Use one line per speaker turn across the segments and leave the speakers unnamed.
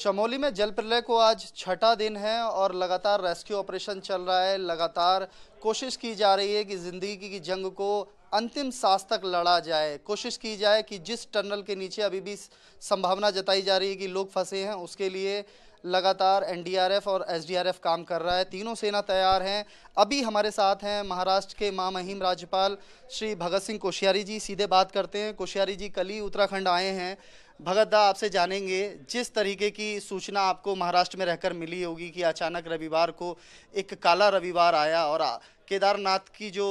चमोली में जल प्रलय को आज छठा दिन है और लगातार रेस्क्यू ऑपरेशन चल रहा है लगातार कोशिश की जा रही है कि ज़िंदगी की जंग को अंतिम सांस तक लड़ा जाए कोशिश की जाए कि जिस टनल के नीचे अभी भी संभावना जताई जा रही है कि लोग फंसे हैं उसके लिए लगातार एनडीआरएफ और एसडीआरएफ काम कर रहा है तीनों सेना तैयार हैं अभी हमारे साथ हैं महाराष्ट्र के मामहिम राज्यपाल श्री भगत सिंह कोश्यारी जी सीधे बात करते हैं कोश्यारी जी कल ही उत्तराखंड आए हैं भगत दा आपसे जानेंगे जिस तरीके की सूचना आपको महाराष्ट्र में रहकर मिली होगी कि अचानक रविवार को एक काला रविवार आया और केदारनाथ की जो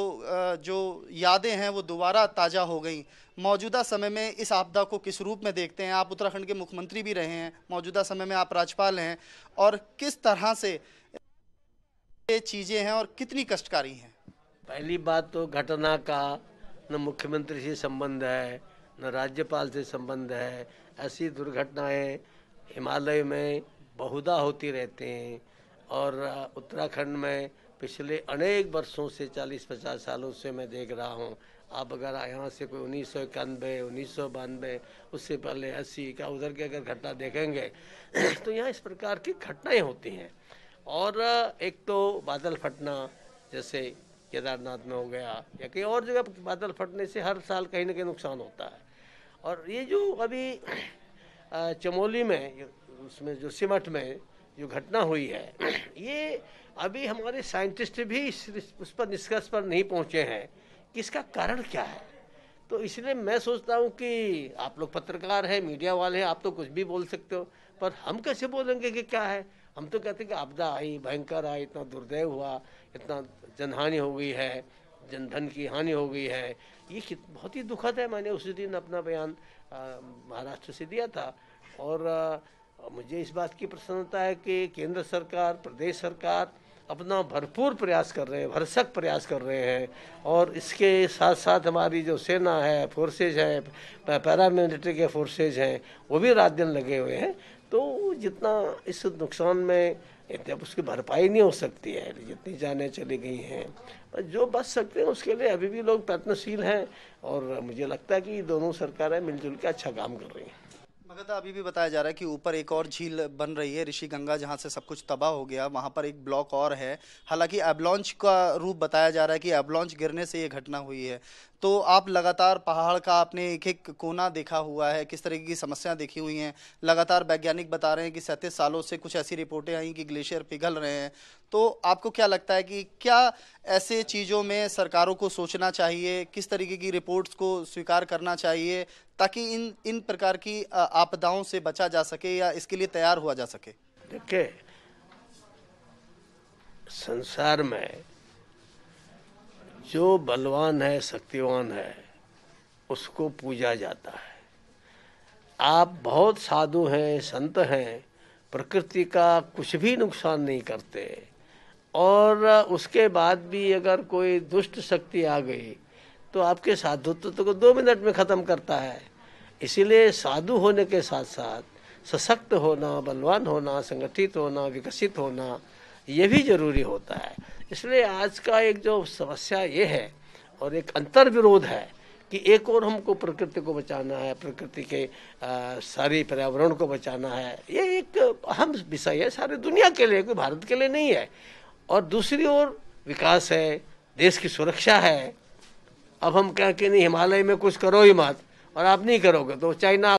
जो यादें हैं वो दोबारा ताज़ा हो गई मौजूदा समय में इस आपदा को किस रूप में देखते हैं आप उत्तराखंड के मुख्यमंत्री भी रहे हैं मौजूदा समय में आप राज्यपाल हैं और किस तरह से
ये चीज़ें हैं और कितनी कष्टकारी हैं पहली बात तो घटना का न मुख्यमंत्री से संबंध है न राज्यपाल से संबंध है ऐसी दुर्घटनाएं हिमालय में बहुधा होती रहते हैं और उत्तराखंड में पिछले अनेक वर्षों से 40-50 सालों से मैं देख रहा हूँ आप अगर यहाँ से कोई उन्नीस सौ इक्यानवे उन्नीस सौ बानवे उससे पहले अस्सी का उधर की अगर घटना देखेंगे तो यहाँ इस प्रकार की घटनाएं होती हैं और एक तो बादल फटना जैसे केदारनाथ में हो गया या कहीं और जगह बादल फटने से हर साल कहीं ना कहीं नुकसान होता है और ये जो अभी चमोली में उसमें जो सिमट में जो घटना हुई है ये अभी हमारे साइंटिस्ट भी इस उस पर निष्कर्ष पर नहीं पहुंचे हैं कि इसका कारण क्या है तो इसलिए मैं सोचता हूं कि आप लोग पत्रकार हैं मीडिया वाले हैं आप तो कुछ भी बोल सकते हो पर हम कैसे बोलेंगे कि क्या है हम तो कहते हैं कि आपदा आई भयंकर आई इतना दुर्दैव हुआ इतना जनहानि हो गई है जनधन की हानि हो गई है ये बहुत ही दुखद है मैंने उसी दिन अपना बयान महाराष्ट्र से दिया था और आ, मुझे इस बात की प्रसन्नता है कि केंद्र सरकार प्रदेश सरकार अपना भरपूर प्रयास कर रहे हैं भरसक प्रयास कर रहे हैं और इसके साथ साथ हमारी जो सेना है फोर्सेज हैं पैरामिलिट्री के फोर्सेज हैं वो भी रात दिन लगे हुए हैं तो जितना इस नुकसान में इतने उसकी भरपाई नहीं हो सकती है जितनी जाने चली गई हैं जो बच सकते हैं उसके लिए अभी भी लोग प्रयत्नशील हैं और मुझे लगता है कि दोनों सरकारें मिलजुल के अच्छा काम कर रही हैं
मगधा अभी भी बताया जा रहा है कि ऊपर एक और झील बन रही है ऋषि गंगा जहाँ से सब कुछ तबाह हो गया वहाँ पर एक ब्लॉक और है हालांकि एबलॉन्च का रूप बताया जा रहा है कि एबलॉन्च गिरने से ये घटना हुई है तो आप लगातार पहाड़ का आपने एक एक कोना देखा हुआ है किस तरीके की समस्याएं देखी हुई हैं लगातार वैज्ञानिक बता रहे हैं कि सैंतीस सालों से कुछ ऐसी रिपोर्टें आई कि ग्लेशियर पिघल रहे हैं तो आपको क्या लगता है कि क्या ऐसे चीज़ों में सरकारों को सोचना चाहिए किस तरीके की रिपोर्ट्स को स्वीकार करना चाहिए ताकि इन इन प्रकार की आपदाओं से बचा जा सके या इसके
लिए तैयार हुआ जा सके देखिए संसार में जो बलवान है शक्तिवान है उसको पूजा जाता है आप बहुत साधु हैं संत हैं प्रकृति का कुछ भी नुकसान नहीं करते और उसके बाद भी अगर कोई दुष्ट शक्ति आ गई तो आपके साधुत्व को तो दो मिनट में ख़त्म करता है इसीलिए साधु होने के साथ साथ सशक्त होना बलवान होना संगठित होना विकसित होना ये भी जरूरी होता है इसलिए आज का एक जो समस्या ये है और एक अंतर विरोध है कि एक और हमको प्रकृति को बचाना है प्रकृति के सारे सारी पर्यावरण को बचाना है ये एक अहम विषय है सारी दुनिया के लिए कोई भारत के लिए नहीं है और दूसरी ओर विकास है देश की सुरक्षा है अब हम कहें कि नहीं हिमालय में कुछ करो ही मत और आप नहीं करोगे तो चाइना